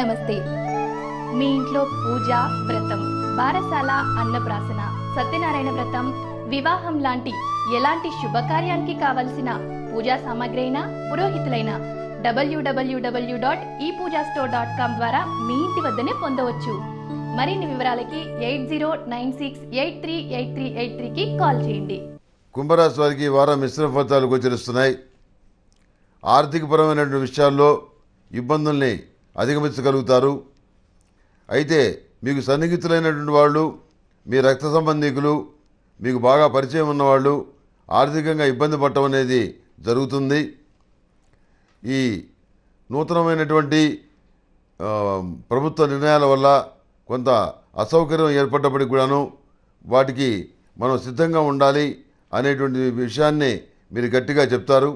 నమస్తే మీ ఇంట్లో పూజ వ్రతం బారసాల అన్నప్రాసన సత్యనారాయణ వ్రతం వివాహం లాంటి ఎలాంటి శుభకార్యానికి కావలసిన పూజా సామాగ్రి అయినా పురోహితులైన డబ్ల్యూడబ్ల్యూడబ్ల్యూ డాట్ ఈ పూజా స్టోర్ డాట్ కామ్ ద్వారా మీ ఇంటి వద్దనే పొందవచ్చు మరిన్ని వివరాలకి eight zero nine six eight three eight three eight త్రీకి కాల్ చేయండి కుంభరాశి వారికి వారం మిశ్రమ ఫలితాలు గోచరిస్తున్నాయి ఆర్థికపరమైనటువంటి విషయాల్లో ఇబ్బందుల్ని అధిగమించగలుగుతారు అయితే మీకు సన్నిహితులైనటువంటి వాళ్ళు మీ రక్త సంబంధికులు మీకు బాగా పరిచయం ఉన్నవాళ్ళు ఆర్థికంగా ఇబ్బంది పడటం అనేది జరుగుతుంది ఈ నూతనమైనటువంటి ప్రభుత్వ నిర్ణయాల వల్ల కొంత అసౌకర్యం ఏర్పడ్డప్పటికి కూడాను వాటికి మనం సిద్ధంగా ఉండాలి అనేటువంటి విషయాన్ని మీరు గట్టిగా చెప్తారు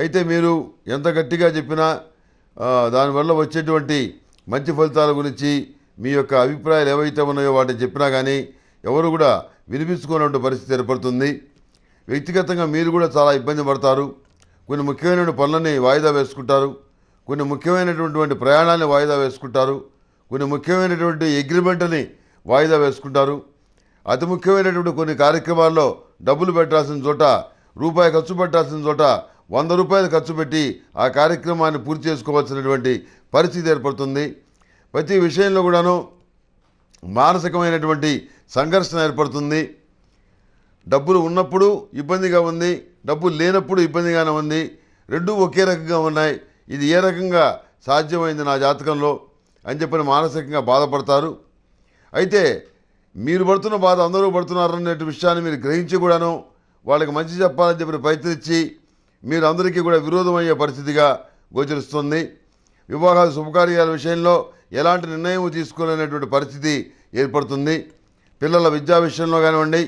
అయితే మీరు ఎంత గట్టిగా చెప్పినా దానివల్ల వచ్చేటువంటి మంచి ఫలితాల గురించి మీ యొక్క అభిప్రాయాలు ఏవైతే ఉన్నాయో వాటిని చెప్పినా కానీ ఎవరు కూడా వినిపించుకోనటువంటి పరిస్థితి ఏర్పడుతుంది వ్యక్తిగతంగా మీరు కూడా చాలా ఇబ్బంది పడతారు కొన్ని ముఖ్యమైన పనులని వాయిదా వేసుకుంటారు కొన్ని ముఖ్యమైనటువంటి ప్రయాణాన్ని వాయిదా వేసుకుంటారు కొన్ని ముఖ్యమైనటువంటి అగ్రిమెంట్ని వాయిదా వేసుకుంటారు అతి ముఖ్యమైనటువంటి కొన్ని కార్యక్రమాల్లో డబ్బులు పెట్టాల్సిన చోట రూపాయి ఖర్చు పెట్టాల్సిన చోట వంద రూపాయలు ఖర్చు పెట్టి ఆ కార్యక్రమాన్ని పూర్తి చేసుకోవాల్సినటువంటి పరిస్థితి ఏర్పడుతుంది ప్రతి విషయంలో కూడాను మానసికమైనటువంటి సంఘర్షణ ఏర్పడుతుంది డబ్బులు ఉన్నప్పుడు ఇబ్బందిగా ఉంది డబ్బులు లేనప్పుడు ఇబ్బందిగానే ఉంది రెండూ ఒకే రకంగా ఉన్నాయి ఇది ఏ రకంగా సాధ్యమైంది నా జాతకంలో అని చెప్పని మానసికంగా బాధపడతారు అయితే మీరు పడుతున్న బాధ అందరూ పడుతున్నారనే విషయాన్ని మీరు గ్రహించి కూడాను వాళ్ళకి మంచి చెప్పాలని చెప్పిన ప్రయత్నించి మీరందరికీ కూడా విరోధమయ్యే పరిస్థితిగా గోచరిస్తుంది వివాహాలు శుభకార్యాల విషయంలో ఎలాంటి నిర్ణయం తీసుకోలేనటువంటి పరిస్థితి ఏర్పడుతుంది పిల్లల విద్యా విషయంలో కానివ్వండి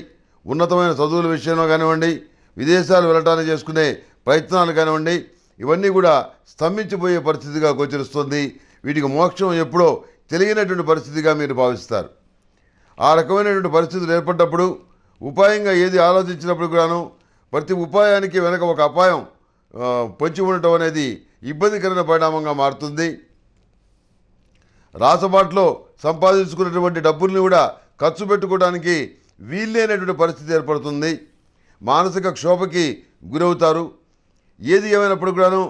ఉన్నతమైన చదువుల విషయంలో కానివ్వండి విదేశాలు వెళ్ళటానికి చేసుకునే ప్రయత్నాలు కానివ్వండి ఇవన్నీ కూడా స్తంభించిపోయే పరిస్థితిగా గోచరిస్తుంది వీటికి మోక్షం ఎప్పుడో తెలియనటువంటి పరిస్థితిగా మీరు భావిస్తారు ఆ రకమైనటువంటి పరిస్థితులు ఏర్పడ్డప్పుడు ఉపాయంగా ఏది ఆలోచించినప్పుడు కూడాను ప్రతి ఉపాయానికి వెనక ఒక అపాయం పొంచి ఉండటం అనేది ఇబ్బందికరమైన పరిణామంగా మారుతుంది రాసబాట్లో సంపాదించుకున్నటువంటి డబ్బుల్ని కూడా ఖర్చు పెట్టుకోవడానికి వీల్లేనటువంటి పరిస్థితి ఏర్పడుతుంది మానసిక క్షోభకి గురవుతారు ఏది ఏమైనప్పుడు కూడాను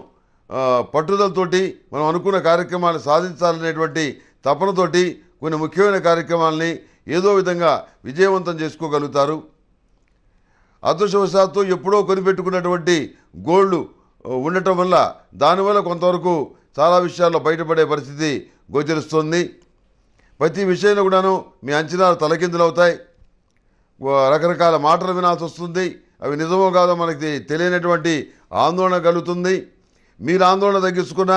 పట్టుదలతోటి మనం అనుకున్న కార్యక్రమాలు సాధించాలనేటువంటి తపనతోటి కొన్ని ముఖ్యమైన కార్యక్రమాలని ఏదో విధంగా విజయవంతం చేసుకోగలుగుతారు అదృష్టవశాత్తు ఎప్పుడో కొనిపెట్టుకున్నటువంటి గోల్డ్ ఉండటం వల్ల దానివల్ల కొంతవరకు చాలా విషయాల్లో బయటపడే పరిస్థితి గోచరిస్తుంది ప్రతి విషయంలో కూడాను మీ అంచనాలు తలకిందులు అవుతాయి రకరకాల మాటలు వినాల్సి వస్తుంది అవి నిజమో కాదో మనకి తెలియనటువంటి ఆందోళన కలుగుతుంది మీరు ఆందోళన తగ్గించుకున్న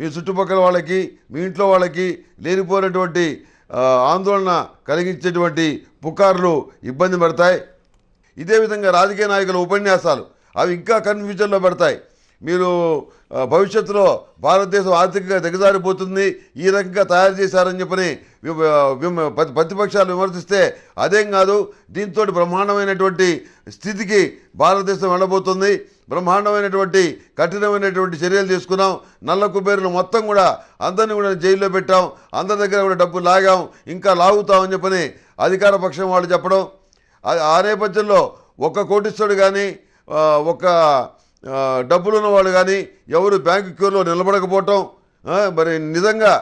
మీ చుట్టుపక్కల వాళ్ళకి మీ ఇంట్లో వాళ్ళకి లేనిపోయినటువంటి ఆందోళన కలిగించేటువంటి పుకార్లు ఇబ్బంది పడతాయి ఇదే విధంగా రాజకీయ నాయకుల ఉపన్యాసాలు అవి ఇంకా కన్ఫ్యూజన్లో పెడతాయి మీరు భవిష్యత్తులో భారతదేశం ఆర్థికంగా దిగజారిపోతుంది ఈ రకంగా తయారు చేశారని చెప్పని ప్రతిపక్షాలు విమర్శిస్తే అదేం కాదు దీంతో బ్రహ్మాండమైనటువంటి స్థితికి భారతదేశం వెళ్ళబోతుంది బ్రహ్మాండమైనటువంటి కఠినమైనటువంటి చర్యలు తీసుకున్నాం నల్ల కుబేరులు మొత్తం కూడా అందరినీ కూడా జైల్లో పెట్టాం అందరి దగ్గర కూడా డబ్బు లాగాం ఇంకా లాగుతామని చెప్పని అధికార పక్షం వాళ్ళు చెప్పడం ఆ నేపథ్యంలో ఒక కోటిస్తుడు కానీ ఒక డబ్బులు వాళ్ళు కానీ ఎవరు బ్యాంకు క్యూర్లో నిలబడకపోవటం మరి నిజంగా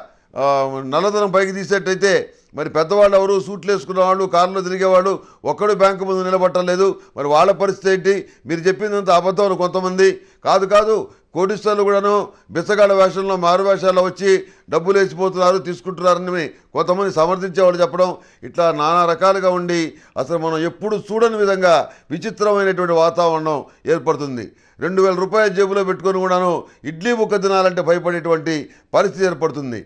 నల్లధనం పైకి తీసేటైతే మరి పెద్దవాళ్ళు ఎవరు సూట్లు వేసుకున్న వాళ్ళు కార్లో తిరిగేవాళ్ళు ఒక్కడు బ్యాంకు ముందు నిలబట్టలేదు మరి వాళ్ళ పరిస్థితి ఏంటి మీరు చెప్పిందంత అబద్ధం కొంతమంది కాదు కాదు కోటిస్థాలు కూడాను బిసగాడ వేషంలో మారు వేషాల్లో వచ్చి డబ్బులు వేసిపోతున్నారు తీసుకుంటున్నారని కొంతమంది సమర్థించేవాళ్ళు చెప్పడం ఇట్లా నానా రకాలుగా ఉండి అసలు మనం ఎప్పుడు చూడని విధంగా విచిత్రమైనటువంటి వాతావరణం ఏర్పడుతుంది రెండు వేల రూపాయల జేబులో పెట్టుకొని కూడాను ఇడ్లీ ముక్క తినాలంటే భయపడేటువంటి పరిస్థితి ఏర్పడుతుంది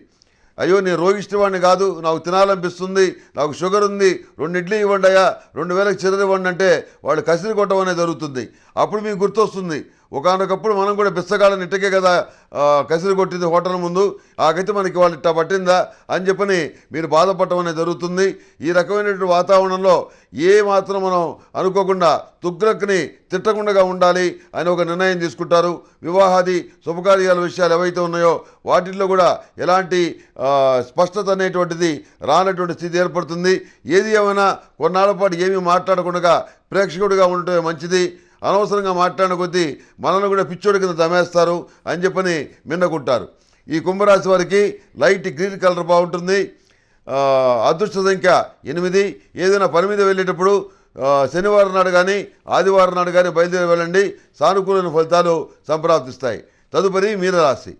అయ్యో నేను రోగిష్టవాడిని కాదు నాకు తినాలనిపిస్తుంది నాకు షుగర్ ఉంది రెండు ఇడ్లీ ఇవ్వండి అయ్యా రెండు వేలకు చిరలు ఇవ్వండి అంటే వాళ్ళు కసిరి కొట్టడం అనేది జరుగుతుంది అప్పుడు మీకు గుర్తొస్తుంది ఒకనొకప్పుడు మనం కూడా బిచ్చగాళ్ళని ఇట్టకే కదా కసిరి కొట్టింది హోటల్ ముందు ఆకైతే మనకి వాళ్ళు ఇట్టా పట్టిందా అని చెప్పని మీరు బాధపడటం అనేది జరుగుతుంది ఈ రకమైనటువంటి వాతావరణంలో ఏ మాత్రం మనం అనుకోకుండా తుగ్రక్ని తిట్టకుండా ఉండాలి అని ఒక నిర్ణయం తీసుకుంటారు వివాహాది శుభకార్యాల విషయాలు ఏవైతే ఉన్నాయో వాటిల్లో కూడా ఎలాంటి స్పష్టత అనేటువంటిది రానటువంటి స్థితి ఏర్పడుతుంది ఏది ఏమైనా కొన్నాళ్ళ పాటు ఏమీ మాట్లాడకుండా ప్రేక్షకుడిగా ఉండటమే మంచిది అనవసరంగా మాట్లాడిన కొద్దీ మనల్ని కూడా పిచ్చోడి కింద దమేస్తారు అని చెప్పని మిన్నకుంటారు ఈ కుంభరాశి వారికి లైట్ గ్రీన్ కలర్ బాగుంటుంది అదృష్ట సంఖ్య ఎనిమిది ఏదైనా పని మీద వెళ్ళేటప్పుడు శనివారం నాడు కానీ ఆదివారం నాడు కానీ బయలుదేరి వెళ్ళండి సానుకూలమైన ఫలితాలు సంప్రాప్తిస్తాయి తదుపరి మీనరాశి